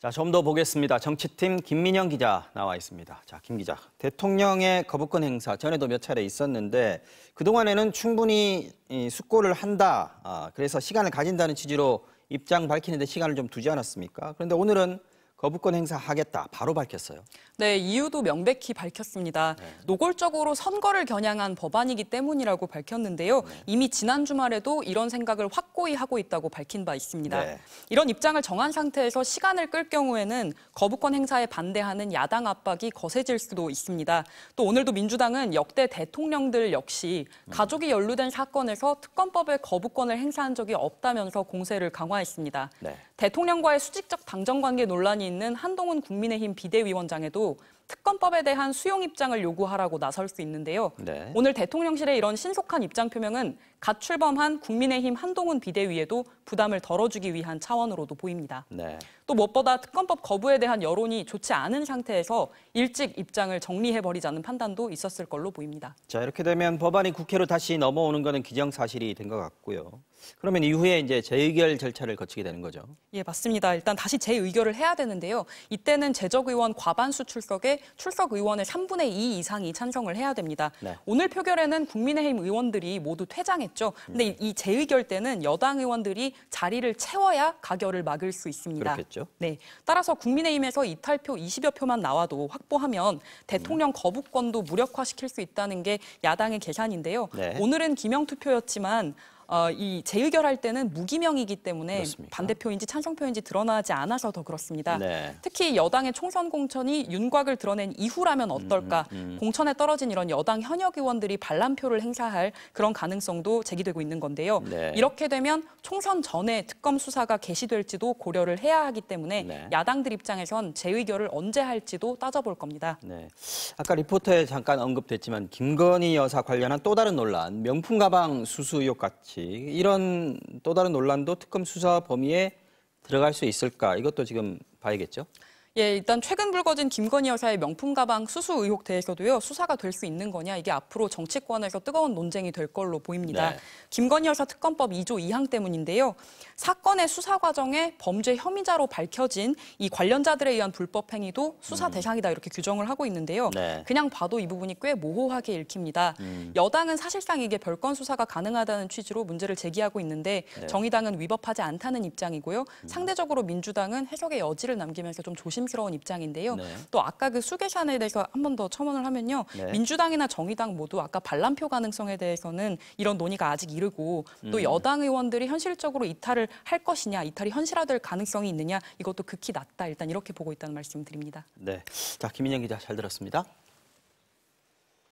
자, 좀 더 보겠습니다. 정치팀 김민영 기자 나와 있습니다. 자, 김 기자. 대통령의 거부권 행사 전에도 몇 차례 있었는데 그동안에는 충분히 숙고를 한다. 아, 그래서 시간을 가진다는 취지로 입장 밝히는데 시간을 좀 두지 않았습니까? 그런데 오늘은 거부권 행사하겠다 바로 밝혔어요. 네, 이유도 명백히 밝혔습니다. 네. 노골적으로 선거를 겨냥한 법안이기 때문이라고 밝혔는데요. 네. 이미 지난 주말에도 이런 생각을 확고히 하고 있다고 밝힌 바 있습니다. 네. 이런 입장을 정한 상태에서 시간을 끌 경우에는 거부권 행사에 반대하는 야당 압박이 거세질 수도 있습니다. 또 오늘도 민주당은 역대 대통령들 역시 음. 가족이 연루된 사건에서 특검법에 거부권을 행사한 적이 없다면서 공세를 강화했습니다. 네. 대통령과의 수직적 당정 관계 논란이 있는 한동훈 국민의힘 비대위원장에도 특검법에 대한 수용 입장을 요구하라고 나설 수 있는데요. 네. 오늘 대통령실의 이런 신속한 입장 표명은 갓 출범한 국민의힘 한동훈 비대위에도 부담을 덜어주기 위한 차원으로도 보입니다. 네. 또 무엇보다 특검법 거부에 대한 여론이 좋지 않은 상태에서 일찍 입장을 정리해버리자는 판단도 있었을 걸로 보입니다. 자 이렇게 되면 법안이 국회로 다시 넘어오는 것은 기정사실이 된 것 같고요. 그러면 이후에 이제 재의결 절차를 거치게 되는 거죠. 예 맞습니다. 일단 다시 재의결을 해야 되는. 있는데요. 이때는 제적 의원 과반수 출석에 출석 의원의 3분의 2 이상이 찬성을 해야 됩니다. 네. 오늘 표결에는 국민의힘 의원들이 모두 퇴장했죠. 근데 음. 이 재의결 때는 여당 의원들이 자리를 채워야 가결을 막을 수 있습니다. 그렇겠죠. 네. 따라서 국민의힘에서 이탈표 20여 표만 나와도 확보하면 대통령 음. 거부권도 무력화시킬 수 있다는 게 야당의 계산인데요. 네. 오늘은 기명 투표였지만 어, 이 재의결할 때는 무기명이기 때문에 그렇습니까? 반대표인지 찬성표인지 드러나지 않아서 더 그렇습니다. 네. 특히 여당의 총선 공천이 윤곽을 드러낸 이후라면 어떨까 음, 음, 음. 공천에 떨어진 이런 여당 현역 의원들이 반란표를 행사할 그런 가능성도 제기되고 있는 건데요. 네. 이렇게 되면 총선 전에 특검 수사가 개시될지도 고려를 해야 하기 때문에 네. 야당들 입장에선 재의결을 언제 할지도 따져볼 겁니다. 네. 아까 리포터에 잠깐 언급됐지만 김건희 여사 관련한 또 다른 논란 명품 가방 수수 의혹 같이 방식 이런 또 다른 논란도 특검 수사 범위에 들어갈 수 있을까 이것도 지금 봐야겠죠. 예, 일단 최근 불거진 김건희 여사의 명품 가방 수수 의혹 대해서도요 수사가 될 수 있는 거냐 이게 앞으로 정치권에서 뜨거운 논쟁이 될 걸로 보입니다. 네. 김건희 여사 특검법 2조 2항 때문인데요. 사건의 수사 과정에 범죄 혐의자로 밝혀진 이 관련자들에 의한 불법 행위도 수사 음. 대상이다 이렇게 규정을 하고 있는데요. 네. 그냥 봐도 이 부분이 꽤 모호하게 읽힙니다. 음. 여당은 사실상 이게 별건 수사가 가능하다는 취지로 문제를 제기하고 있는데 네. 정의당은 위법하지 않다는 입장이고요. 음. 상대적으로 민주당은 해석의 여지를 남기면서 좀 조심. 부담스러운 입장인데요. 네. 또 아까 그 수계산에 대해서 한번 더 첨언을 하면요. 네. 민주당이나 정의당 모두 아까 반란표 가능성에 대해서는 이런 논의가 아직 이르고 또 음. 여당 의원들이 현실적으로 이탈을 할 것이냐, 이탈이 현실화될 가능성이 있느냐 이것도 극히 낮다. 일단 이렇게 보고 있다는 말씀드립니다. 을 네. 자, 김인영 기자 잘 들었습니다.